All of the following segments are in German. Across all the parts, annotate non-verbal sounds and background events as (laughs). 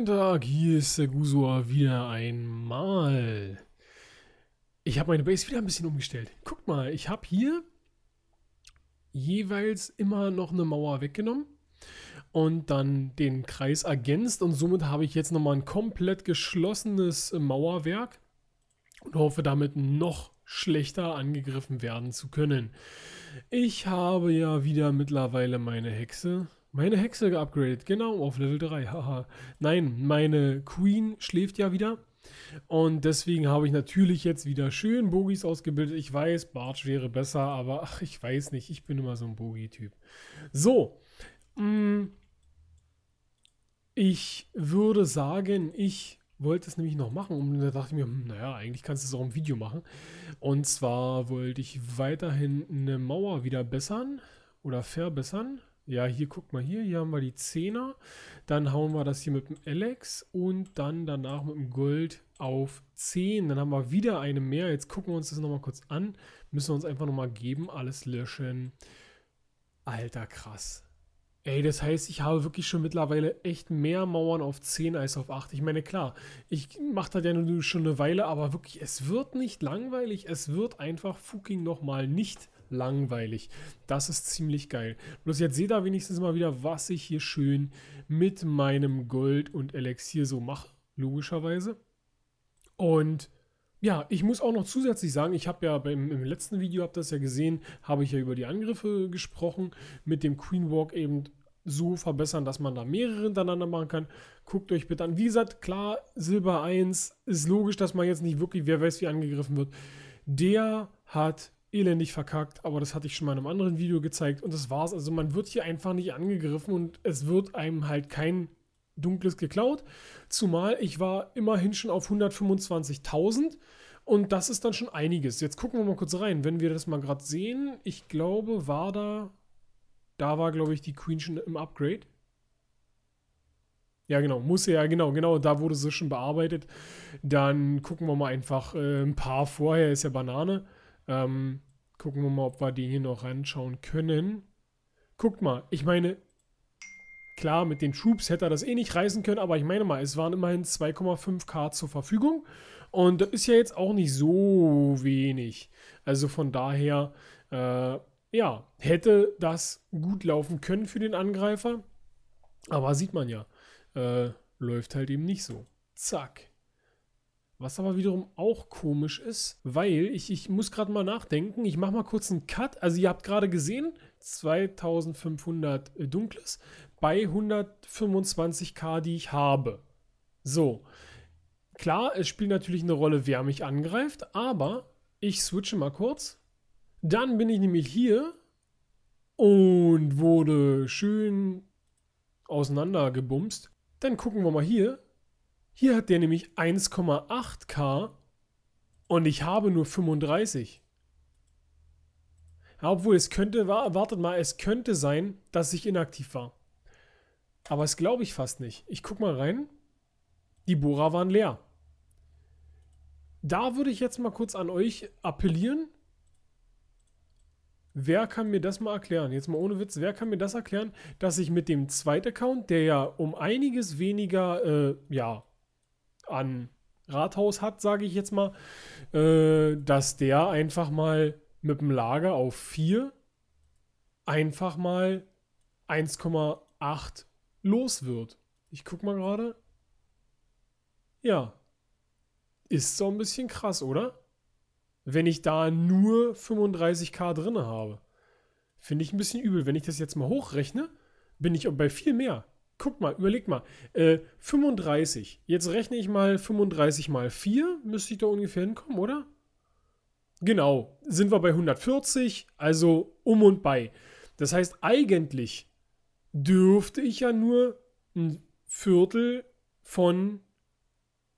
Guten Tag, hier ist der Gusua wieder einmal. Ich habe meine Base wieder ein bisschen umgestellt. Guckt mal, ich habe hier jeweils immer noch eine Mauer weggenommen und dann den Kreis ergänzt und somit habe ich jetzt nochmal ein komplett geschlossenes Mauerwerk und hoffe damit noch schlechter angegriffen werden zu können. Ich habe ja wieder mittlerweile meine Hexe meine Hexe geupgradet, genau, auf Level 3, haha. Nein, meine Queen schläft ja wieder. Und deswegen habe ich natürlich jetzt wieder schön Bogis ausgebildet. Ich weiß, Bartsch wäre besser, aber ach, ich weiß nicht. Ich bin immer so ein Bogi-Typ. So. Mm, ich würde sagen, ich wollte es nämlich noch machen. Und da dachte ich mir, hm, naja, eigentlich kannst du es auch im Video machen. Und zwar wollte ich weiterhin eine Mauer wieder bessern oder verbessern. Ja, hier guck mal hier, hier haben wir die 10er. Dann hauen wir das hier mit dem Alex und dann danach mit dem Gold auf 10. Dann haben wir wieder eine mehr. Jetzt gucken wir uns das nochmal kurz an. Müssen wir uns einfach nochmal geben, alles löschen. Alter, krass. Ey, das heißt, ich habe wirklich schon mittlerweile echt mehr Mauern auf 10 als auf 8. Ich meine, klar, ich mache das ja nur schon eine Weile, aber wirklich, es wird nicht langweilig. Es wird einfach fucking nochmal nicht langweilig langweilig. Das ist ziemlich geil. Bloß jetzt seht ihr wenigstens mal wieder, was ich hier schön mit meinem Gold und Elixier so mache, logischerweise. Und ja, ich muss auch noch zusätzlich sagen, ich habe ja beim im letzten Video, habt das ja gesehen, habe ich ja über die Angriffe gesprochen, mit dem Queen Walk eben so verbessern, dass man da mehrere hintereinander machen kann. Guckt euch bitte an. Wie gesagt, klar, Silber 1 ist logisch, dass man jetzt nicht wirklich, wer weiß, wie angegriffen wird. Der hat elendig verkackt, aber das hatte ich schon mal in einem anderen Video gezeigt und das war's. Also man wird hier einfach nicht angegriffen und es wird einem halt kein Dunkles geklaut. Zumal ich war immerhin schon auf 125.000 und das ist dann schon einiges. Jetzt gucken wir mal kurz rein, wenn wir das mal gerade sehen. Ich glaube, war da, da war glaube ich die Queen schon im Upgrade. Ja, genau, muss ja, genau, genau, da wurde sie schon bearbeitet. Dann gucken wir mal einfach äh, ein paar vorher, ist ja Banane. Ähm, gucken wir mal, ob wir den hier noch anschauen können. Guckt mal, ich meine, klar, mit den Troops hätte er das eh nicht reißen können, aber ich meine mal, es waren immerhin 2,5k zur Verfügung. Und das ist ja jetzt auch nicht so wenig. Also von daher, äh, ja, hätte das gut laufen können für den Angreifer. Aber sieht man ja, äh, läuft halt eben nicht so. Zack. Was aber wiederum auch komisch ist, weil ich, ich muss gerade mal nachdenken. Ich mache mal kurz einen Cut. Also ihr habt gerade gesehen, 2500 äh, dunkles bei 125k, die ich habe. So. Klar, es spielt natürlich eine Rolle, wer mich angreift, aber ich switche mal kurz. Dann bin ich nämlich hier und wurde schön auseinandergebumst. Dann gucken wir mal hier. Hier hat der nämlich 1,8k und ich habe nur 35. Ja, obwohl es könnte, wartet mal, es könnte sein, dass ich inaktiv war. Aber das glaube ich fast nicht. Ich guck mal rein. Die Bohrer waren leer. Da würde ich jetzt mal kurz an euch appellieren. Wer kann mir das mal erklären? Jetzt mal ohne Witz, wer kann mir das erklären, dass ich mit dem zweiten Account, der ja um einiges weniger, äh, ja, an Rathaus hat, sage ich jetzt mal, äh, dass der einfach mal mit dem Lager auf 4 einfach mal 1,8 los wird. Ich guck mal gerade. Ja. Ist so ein bisschen krass, oder? Wenn ich da nur 35k drin habe. Finde ich ein bisschen übel. Wenn ich das jetzt mal hochrechne, bin ich bei viel mehr guck mal, überleg mal, äh, 35. Jetzt rechne ich mal 35 mal 4, müsste ich da ungefähr hinkommen, oder? Genau, sind wir bei 140, also um und bei. Das heißt, eigentlich dürfte ich ja nur ein Viertel von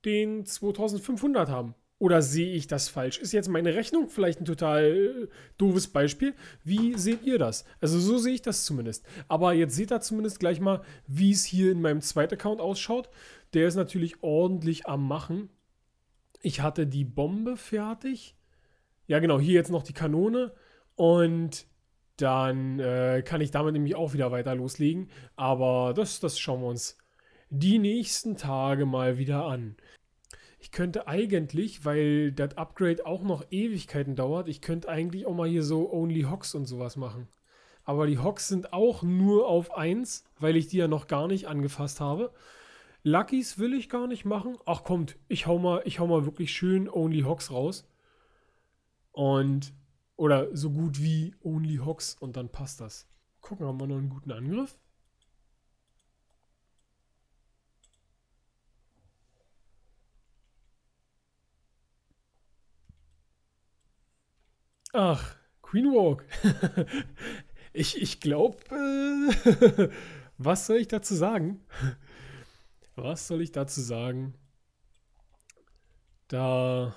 den 2500 haben. Oder sehe ich das falsch? Ist jetzt meine Rechnung vielleicht ein total äh, doofes Beispiel? Wie seht ihr das? Also so sehe ich das zumindest. Aber jetzt seht ihr zumindest gleich mal, wie es hier in meinem zweiten Account ausschaut. Der ist natürlich ordentlich am Machen. Ich hatte die Bombe fertig. Ja genau, hier jetzt noch die Kanone. Und dann äh, kann ich damit nämlich auch wieder weiter loslegen. Aber das, das schauen wir uns die nächsten Tage mal wieder an ich könnte eigentlich, weil das Upgrade auch noch Ewigkeiten dauert, ich könnte eigentlich auch mal hier so Only Hawks und sowas machen. Aber die Hawks sind auch nur auf 1, weil ich die ja noch gar nicht angefasst habe. Luckys will ich gar nicht machen. Ach kommt, ich hau mal, ich hau mal wirklich schön Only Hawks raus. Und oder so gut wie Only Hawks und dann passt das. Gucken, haben wir noch einen guten Angriff? Ach, Queenwalk. (laughs) ich ich glaube, äh, (laughs) was soll ich dazu sagen? (laughs) Was soll ich dazu sagen? Da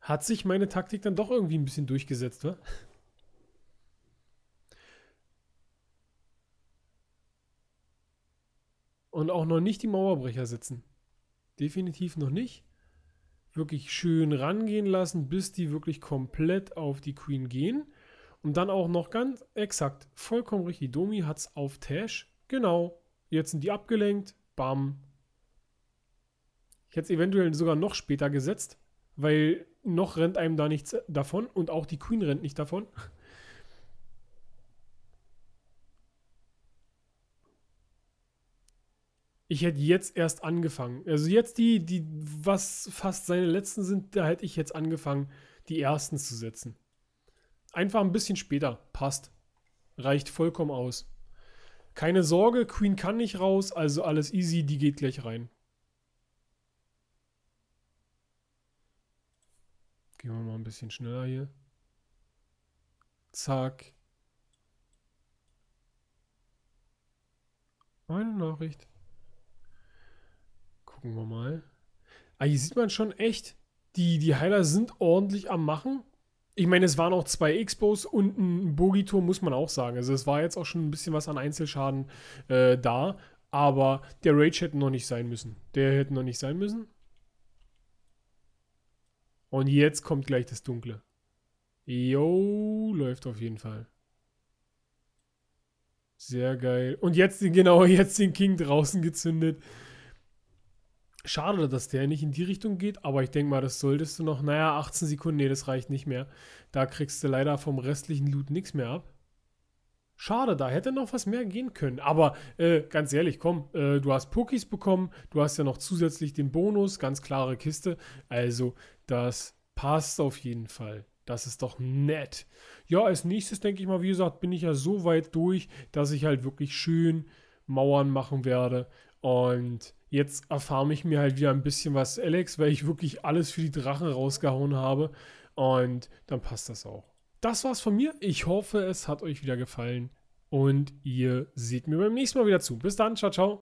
hat sich meine Taktik dann doch irgendwie ein bisschen durchgesetzt, oder? Und auch noch nicht die Mauerbrecher sitzen. Definitiv noch nicht wirklich schön rangehen lassen, bis die wirklich komplett auf die Queen gehen. Und dann auch noch ganz exakt, vollkommen richtig, Domi hat es auf Tash. Genau, jetzt sind die abgelenkt. Bam. Ich hätte es eventuell sogar noch später gesetzt, weil noch rennt einem da nichts davon und auch die Queen rennt nicht davon. Ich hätte jetzt erst angefangen. Also jetzt die, die, was fast seine letzten sind, da hätte ich jetzt angefangen, die ersten zu setzen. Einfach ein bisschen später. Passt. Reicht vollkommen aus. Keine Sorge, Queen kann nicht raus, also alles easy, die geht gleich rein. Gehen wir mal ein bisschen schneller hier. Zack. Eine Nachricht. Gucken wir mal. Ah, hier sieht man schon echt, die, die Heiler sind ordentlich am Machen. Ich meine, es waren auch zwei Expos und ein Bogitur, muss man auch sagen. Also es war jetzt auch schon ein bisschen was an Einzelschaden äh, da. Aber der Rage hätte noch nicht sein müssen. Der hätte noch nicht sein müssen. Und jetzt kommt gleich das Dunkle. Jo, läuft auf jeden Fall. Sehr geil. Und jetzt, genau, jetzt den King draußen gezündet. Schade, dass der nicht in die Richtung geht, aber ich denke mal, das solltest du noch. Naja, 18 Sekunden, nee, das reicht nicht mehr. Da kriegst du leider vom restlichen Loot nichts mehr ab. Schade, da hätte noch was mehr gehen können. Aber äh, ganz ehrlich, komm, äh, du hast Pokis bekommen, du hast ja noch zusätzlich den Bonus, ganz klare Kiste. Also, das passt auf jeden Fall. Das ist doch nett. Ja, als nächstes denke ich mal, wie gesagt, bin ich ja so weit durch, dass ich halt wirklich schön Mauern machen werde. Und jetzt erfahre ich mir halt wieder ein bisschen was, Alex, weil ich wirklich alles für die Drachen rausgehauen habe. Und dann passt das auch. Das war's von mir. Ich hoffe, es hat euch wieder gefallen. Und ihr seht mir beim nächsten Mal wieder zu. Bis dann. Ciao, ciao.